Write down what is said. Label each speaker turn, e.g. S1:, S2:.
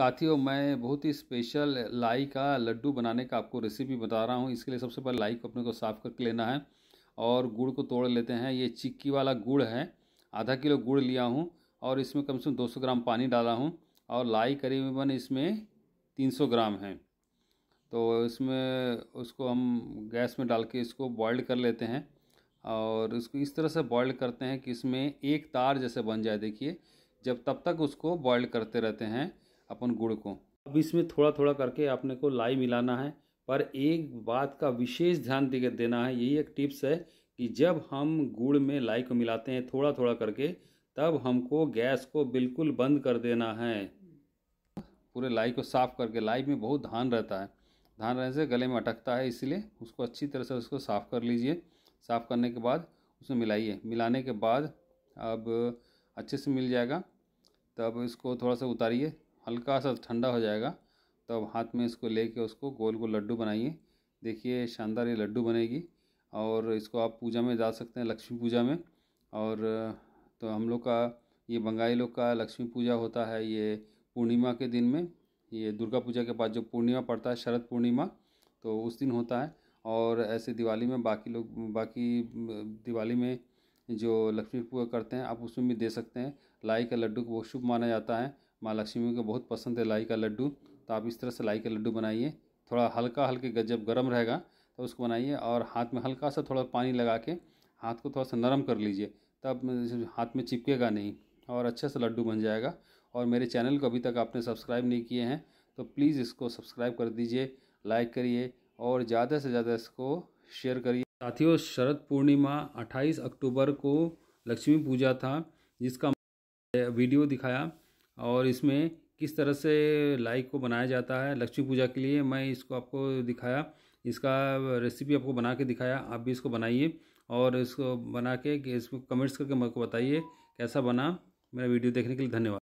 S1: साथियों मैं बहुत ही स्पेशल लाई का लड्डू बनाने का आपको रेसिपी बता रहा हूँ इसके लिए सबसे पहले लाई को अपने को साफ़ करके लेना है और गुड़ को तोड़ लेते हैं ये चिक्की वाला गुड़ है आधा किलो गुड़ लिया हूँ और इसमें कम से कम 200 ग्राम पानी डाला हूँ और लाई करीबन इसमें 300 ग्राम है तो इसमें उसको हम गैस में डाल के इसको बॉयल कर लेते हैं और इसको इस तरह से बॉयल करते हैं कि इसमें एक तार जैसे बन जाए देखिए जब तब तक उसको बॉयल करते रहते हैं अपन गुड़ को अब इसमें थोड़ा थोड़ा करके आपने को लाई मिलाना है पर एक बात का विशेष ध्यान देना है यही एक टिप्स है कि जब हम गुड़ में लाई को मिलाते हैं थोड़ा थोड़ा करके तब हमको गैस को बिल्कुल बंद कर देना है पूरे लाई को साफ़ करके लाई में बहुत धान रहता है धान रहने से गले में अटकता है इसलिए उसको अच्छी तरह से उसको साफ़ कर लीजिए साफ़ करने के बाद उसमें मिलाइए मिलाने के बाद अब अच्छे से मिल जाएगा तब इसको थोड़ा सा उतारिए हल्का सा ठंडा हो जाएगा तब तो हाथ में इसको लेके उसको गोल गोल लड्डू बनाइए देखिए शानदार ये लड्डू बनेगी और इसको आप पूजा में जा सकते हैं लक्ष्मी पूजा में और तो हम लोग का ये बंगाली लोग का लक्ष्मी पूजा होता है ये पूर्णिमा के दिन में ये दुर्गा पूजा के बाद जो पूर्णिमा पड़ता है शरद पूर्णिमा तो उस दिन होता है और ऐसे दिवाली में बाकी लोग बाकी दिवाली में जो लक्ष्मी पूजा करते हैं आप उसमें भी दे सकते हैं लाई का लड्डू को वो शुभ माना जाता है माँ लक्ष्मी को बहुत पसंद है लाई का लड्डू तो आप इस तरह से लाई का लड्डू बनाइए थोड़ा हल्का हल्के जब गर्म रहेगा तो उसको बनाइए और हाथ में हल्का सा थोड़ा पानी लगा के हाथ को थोड़ा सा नरम कर लीजिए तब हाथ में चिपकेगा नहीं और अच्छे से लड्डू बन जाएगा और मेरे चैनल को अभी तक आपने सब्सक्राइब नहीं किए हैं तो प्लीज़ इसको सब्सक्राइब कर दीजिए लाइक करिए और ज़्यादा से ज़्यादा इसको शेयर करिए साथियों शरद पूर्णिमा 28 अक्टूबर को लक्ष्मी पूजा था जिसका वीडियो दिखाया और इसमें किस तरह से लाइक को बनाया जाता है लक्ष्मी पूजा के लिए मैं इसको आपको दिखाया इसका रेसिपी आपको बना के दिखाया आप भी इसको बनाइए और इसको बना के इसको कमेंट्स करके मेरे को बताइए कैसा बना मेरा वीडियो देखने के लिए धन्यवाद